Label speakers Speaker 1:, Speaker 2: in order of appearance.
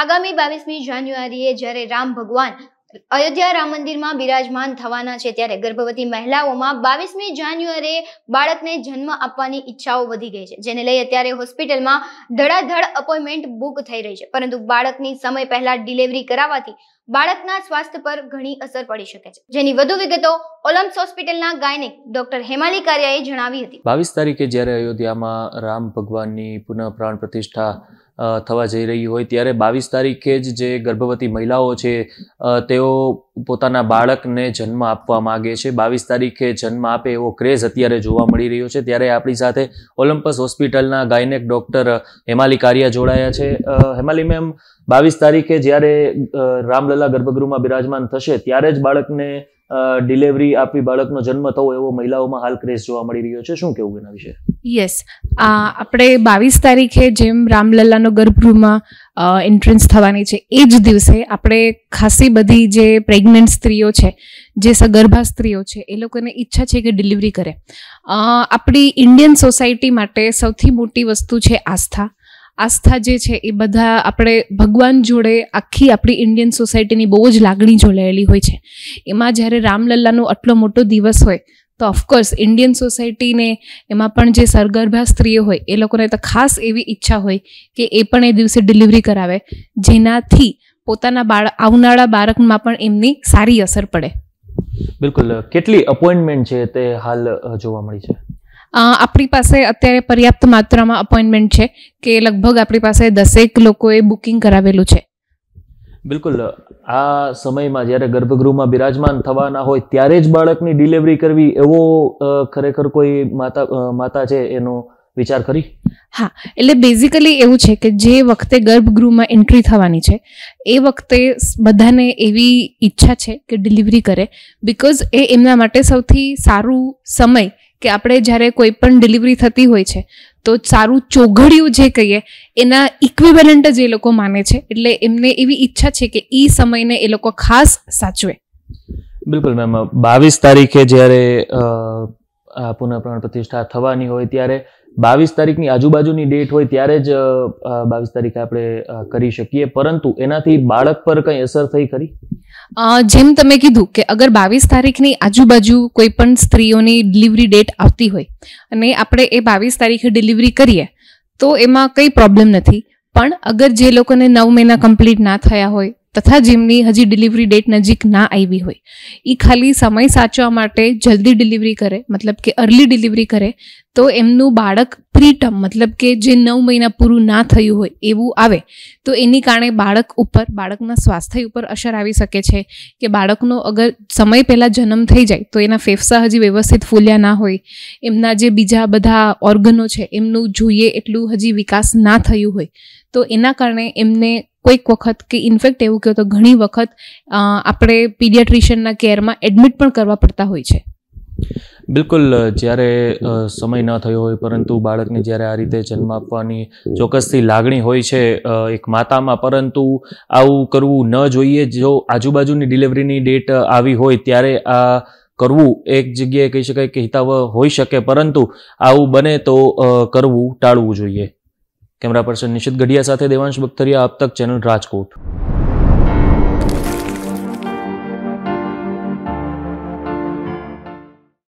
Speaker 1: આગામી બાવીસમી જાન્યુઆરીએ જ્યારે રામ ભગવાન અયોધ્યા રામ મંદિરમાં બિરાજમાન થવાના છે ત્યારે ગર્ભવતી મહિલાઓમાં બાવીસમી જાન્યુઆરીએ બાળકને જન્મ આપવાની ઈચ્છાઓ વધી ગઈ છે જેને લઈ અત્યારે હોસ્પિટલમાં ધડાધડ અપોઇન્ટમેન્ટ બુક થઈ રહી છે પરંતુ બાળકની સમય પહેલા ડિલિવરી કરાવવાથી બાળકના સ્વાસ્થ્ય પર ઘણી અસર પડી શકે છે જેની વધુ વિગતો ઓલમ્સ હોસ્પિટલના ગાયનિક ડોક્ટર હેમાલી કારિયાએ જણાવી હતી બાવીસ તારીખે જ્યારે અયોધ્યામાં રામ ભગવાનની પુનઃ પ્રતિષ્ઠા થવા જઈ રહી હોય ત્યારે બાવીસ તારીખે જ જે ગર્ભવતી મહિલાઓ છે તેઓ પોતાના બાળકને જન્મ આપવા માગે છે બાવીસ તારીખે જન્મ આપે એવો ક્રેઝ અત્યારે જોવા મળી રહ્યો છે ત્યારે આપણી સાથે ઓલિમ્પસ હોસ્પિટલના ગાયનેક ડૉક્ટર હેમાલી કારિયા જોડાયા છે હેમાલી મેમ બાવીસ તારીખે જ્યારે રામલલા ગર્ભગૃહમાં બિરાજમાન થશે ત્યારે જ બાળકને ડિલિવરી આપી બાળકનો જન્મ થવો એવો મહિલાઓમાં હાલ ક્રેઝ જોવા મળી રહ્યો છે શું કેવું એના વિશે
Speaker 2: યસ આપણે બાવીસ તારીખે જેમ રામલલ્લાનો ગર્ભગૃહમાં એન્ટ્રન્સ થવાની છે એ જ દિવસે આપણે ખાસી બધી જે પ્રેગ્નન્ટ સ્ત્રીઓ છે જે સગર્ભા સ્ત્રીઓ છે એ લોકોને ઈચ્છા છે કે ડિલિવરી કરે આપણી ઇન્ડિયન સોસાયટી માટે સૌથી મોટી વસ્તુ છે આસ્થા આસ્થા જે છે એ બધા આપણે ભગવાન જોડે આખી આપણી ઇન્ડિયન સોસાયટીની બહુ જ લાગણી જોડાયેલી હોય છે એમાં જ્યારે રામલલ્લાનો આટલો મોટો દિવસ હોય તો ઓફકોર્સ ઇન્ડિયન સોસાયટીને એમાં પણ જે સરગર્ભા સ્ત્રીઓ હોય એ લોકોને તો ખાસ એવી ઈચ્છા હોય કે એ પણ એ દિવસે ડિલિવરી કરાવે જેનાથી પોતાના બાળ આવનારા બાળકમાં પણ એમની સારી અસર પડે
Speaker 1: બિલકુલ કેટલી અપોઇન્ટમેન્ટ છે તે હાલ જોવા મળી છે
Speaker 2: આપણી પાસે અત્યારે પર્યાપ્ત માત્રામાં અપોઇન્ટમેન્ટ છે કે લગભગ આપણી પાસે દસેક લોકોએ બુકિંગ કરાવેલું છે
Speaker 1: બિલકુલ આ સમયમાં જ્યારે ગર્ભગૃહમાં બિરાજમાન થવાના હોય ત્યારે જ બાળકની ડિલિવરી કરવી એવો ખરેખર કોઈ માતા માતા છે એનો વિચાર કરી
Speaker 2: હા એટલે બેઝિકલી એવું છે કે જે વખતે ગર્ભગૃહમાં એન્ટ્રી થવાની છે એ વખતે બધાને એવી ઈચ્છા છે કે ડિલિવરી કરે બિકોઝ એ એમના માટે સૌથી સારું સમય કે આપણે જ્યારે કોઈ પણ ડિલિવરી થતી હોય છે તો સારું ચોઘડિયું જે કહીએ એના ઇક્વિવેલન્ટ જ એ લોકો માને છે એટલે એમને એવી ઈચ્છા છે કે એ સમયને એ લોકો ખાસ સાચવે
Speaker 1: બિલકુલ મેમ બાવીસ તારીખે જ્યારે આ પુનઃપ્રાણ પ્રતિષ્ઠા થવાની હોય ત્યારે બાવીસ તારીખની આજુબાજુની ડેટ હોય ત્યારે જ બાવીસ તારીખે આપણે કરી શકીએ પરંતુ એનાથી બાળક પર કંઈ અસર થઈ ખરી
Speaker 2: જેમ તમે કીધું કે અગર બાવીસ તારીખની આજુબાજુ કોઈ પણ સ્ત્રીઓની ડિલિવરી ડેટ આવતી હોય અને આપણે એ બાવીસ તારીખે ડિલિવરી કરીએ તો એમાં કંઈ પ્રોબ્લેમ નથી પણ અગર જે લોકોને નવ મહિના કમ્પ્લીટ ના થયા હોય તથા જેમની હજી ડિલિવરી ડેટ નજીક ના આવી હોય એ ખાલી સમય સાચવા માટે જલ્દી ડિલિવરી કરે મતલબ કે અર્લી ડિલિવરી કરે તો એમનું બાળક પ્રીટર્મ મતલબ કે જે નવ મહિના પૂરું ના થયું હોય એવું આવે તો એની કારણે બાળક ઉપર બાળકના સ્વાસ્થ્ય ઉપર અસર આવી શકે છે કે બાળકનો અગર સમય પહેલાં જન્મ થઈ જાય તો એના ફેફસા હજી વ્યવસ્થિત ફૂલ્યા ના હોય એમના જે બીજા બધા ઓર્ગનો છે એમનું જોઈએ એટલું હજી વિકાસ ના થયું હોય તો એના કારણે એમને કોઈક વખત કે ઇન્ફેક્ટ એવું કહો તો ઘણી વખત આપણે પીડિયાટ્રિશિયનના કેરમાં એડમિટ પણ કરવા પડતા હોય છે
Speaker 1: બિલકુલ જ્યારે સમય ન થયો હોય પરંતુ બાળકને જ્યારે આ રીતે જન્મ આપવાની ચોક્કસથી લાગણી હોય છે એક માતામાં પરંતુ આવું કરવું ન જોઈએ જો આજુબાજુની ડિલિવરીની ડેટ આવી હોય ત્યારે આ કરવું એક જગ્યાએ કહી શકાય કે હિતાવ હોઈ શકે પરંતુ આવું બને તો કરવું ટાળવું જોઈએ કેમેરા પર્સન નિશિત ગઢિયા સાથે દેવાંશ બખ્તરિયા આપ તક ચેનલ રાજકોટ